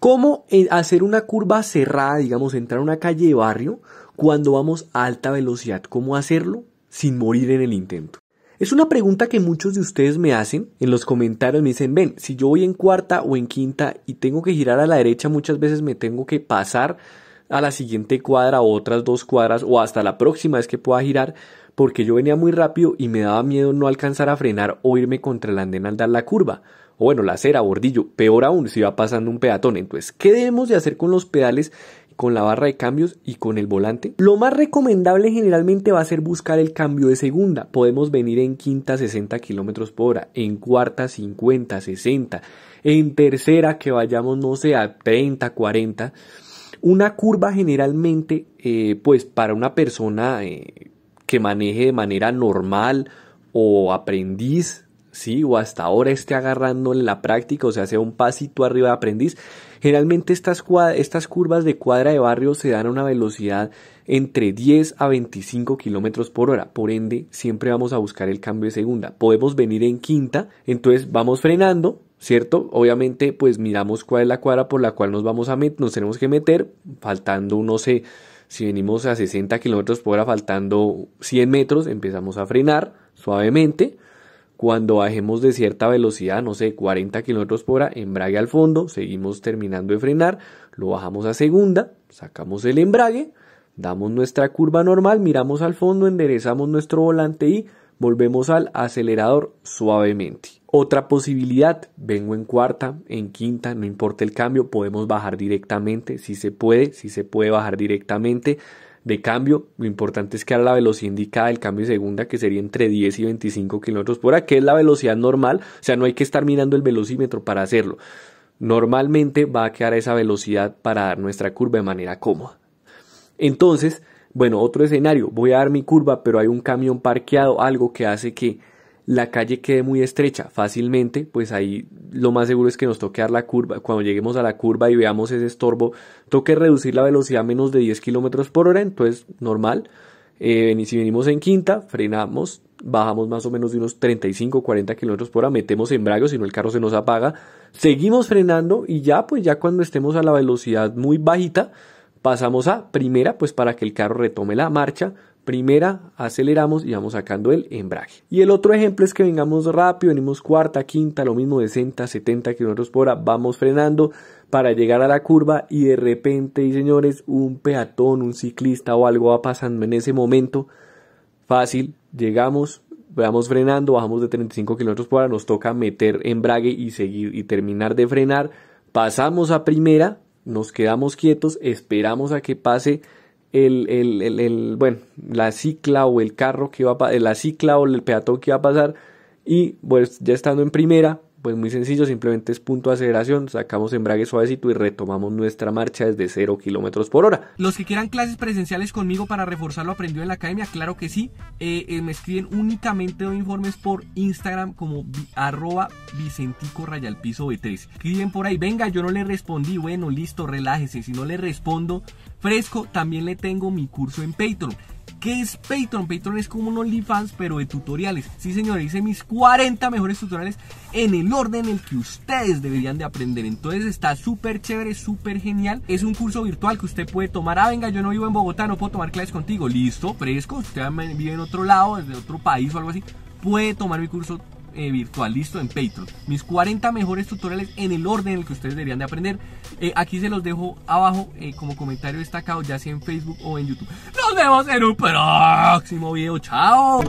¿Cómo eh, hacer una curva cerrada, digamos, entrar a una calle de barrio cuando vamos a alta velocidad? ¿Cómo hacerlo sin morir en el intento? Es una pregunta que muchos de ustedes me hacen en los comentarios, me dicen, ven, si yo voy en cuarta o en quinta y tengo que girar a la derecha, muchas veces me tengo que pasar a la siguiente cuadra o otras dos cuadras o hasta la próxima vez que pueda girar porque yo venía muy rápido y me daba miedo no alcanzar a frenar o irme contra el andén al dar la curva o bueno, la acera, bordillo, peor aún si va pasando un peatón. Entonces, ¿qué debemos de hacer con los pedales, con la barra de cambios y con el volante? Lo más recomendable generalmente va a ser buscar el cambio de segunda. Podemos venir en quinta 60 kilómetros por hora, en cuarta 50, 60, en tercera que vayamos, no sé, a 30, 40. Una curva generalmente, eh, pues para una persona eh, que maneje de manera normal o aprendiz, ¿sí? o hasta ahora esté agarrando en la práctica, o sea, sea un pasito arriba de aprendiz. Generalmente estas, estas curvas de cuadra de barrio se dan a una velocidad entre 10 a 25 kilómetros por hora. Por ende, siempre vamos a buscar el cambio de segunda. Podemos venir en quinta, entonces vamos frenando, ¿cierto? Obviamente, pues miramos cuál es la cuadra por la cual nos vamos a nos tenemos que meter, faltando, no sé, si venimos a 60 kilómetros por hora, faltando 100 metros, empezamos a frenar suavemente cuando bajemos de cierta velocidad, no sé, 40 kilómetros por hora, embrague al fondo, seguimos terminando de frenar, lo bajamos a segunda, sacamos el embrague, damos nuestra curva normal, miramos al fondo, enderezamos nuestro volante y volvemos al acelerador suavemente. Otra posibilidad, vengo en cuarta, en quinta, no importa el cambio, podemos bajar directamente, si se puede, si se puede bajar directamente, de cambio. Lo importante es que la velocidad indicada del cambio de segunda, que sería entre 10 y 25 kilómetros por hora, que es la velocidad normal. O sea, no hay que estar mirando el velocímetro para hacerlo. Normalmente va a quedar esa velocidad para dar nuestra curva de manera cómoda. Entonces, bueno, otro escenario, voy a dar mi curva, pero hay un camión parqueado, algo que hace que la calle quede muy estrecha fácilmente, pues ahí lo más seguro es que nos toque dar la curva. Cuando lleguemos a la curva y veamos ese estorbo, toque reducir la velocidad a menos de 10 kilómetros por hora, entonces normal. y eh, si venimos en quinta, frenamos, bajamos más o menos de unos 35, 40 kilómetros por hora, metemos embrague, si no el carro se nos apaga, seguimos frenando y ya, pues ya cuando estemos a la velocidad muy bajita, pasamos a primera, pues para que el carro retome la marcha, primera aceleramos y vamos sacando el embrague. Y el otro ejemplo es que vengamos rápido, venimos cuarta, quinta, lo mismo, 60, 70 kilómetros por hora, vamos frenando para llegar a la curva y de repente, y señores, un peatón, un ciclista o algo va pasando en ese momento. Fácil, llegamos, vamos frenando, bajamos de 35 kilómetros por hora, nos toca meter embrague y seguir y terminar de frenar. Pasamos a primera, nos quedamos quietos, esperamos a que pase el, el, el, el, bueno, la cicla o el carro que va a la cicla o el peatón que iba a pasar y pues ya estando en primera pues muy sencillo, simplemente es punto de aceleración, sacamos embrague suavecito y retomamos nuestra marcha desde 0 kilómetros por hora. Los que quieran clases presenciales conmigo para reforzar lo aprendido en la academia, claro que sí. Eh, eh, me escriben únicamente doy informes por Instagram como arroba Vicentico piso B3. Escriben por ahí, venga, yo no le respondí, bueno, listo, relájese. Si no le respondo fresco, también le tengo mi curso en Patreon. ¿Qué es Patreon? Patreon es como un OnlyFans, pero de tutoriales. Sí, señores, hice mis 40 mejores tutoriales en el orden en el que ustedes deberían de aprender. Entonces está súper chévere, súper genial. Es un curso virtual que usted puede tomar. Ah, venga, yo no vivo en Bogotá, no puedo tomar clases contigo. Listo, fresco. Usted vive en otro lado, desde otro país o algo así. Puede tomar mi curso eh, virtual, listo, en Patreon. Mis 40 mejores tutoriales en el orden en el que ustedes deberían de aprender. Eh, aquí se los dejo abajo eh, como comentario destacado, ya sea en Facebook o en YouTube. Nos vemos en un próximo video. Chao.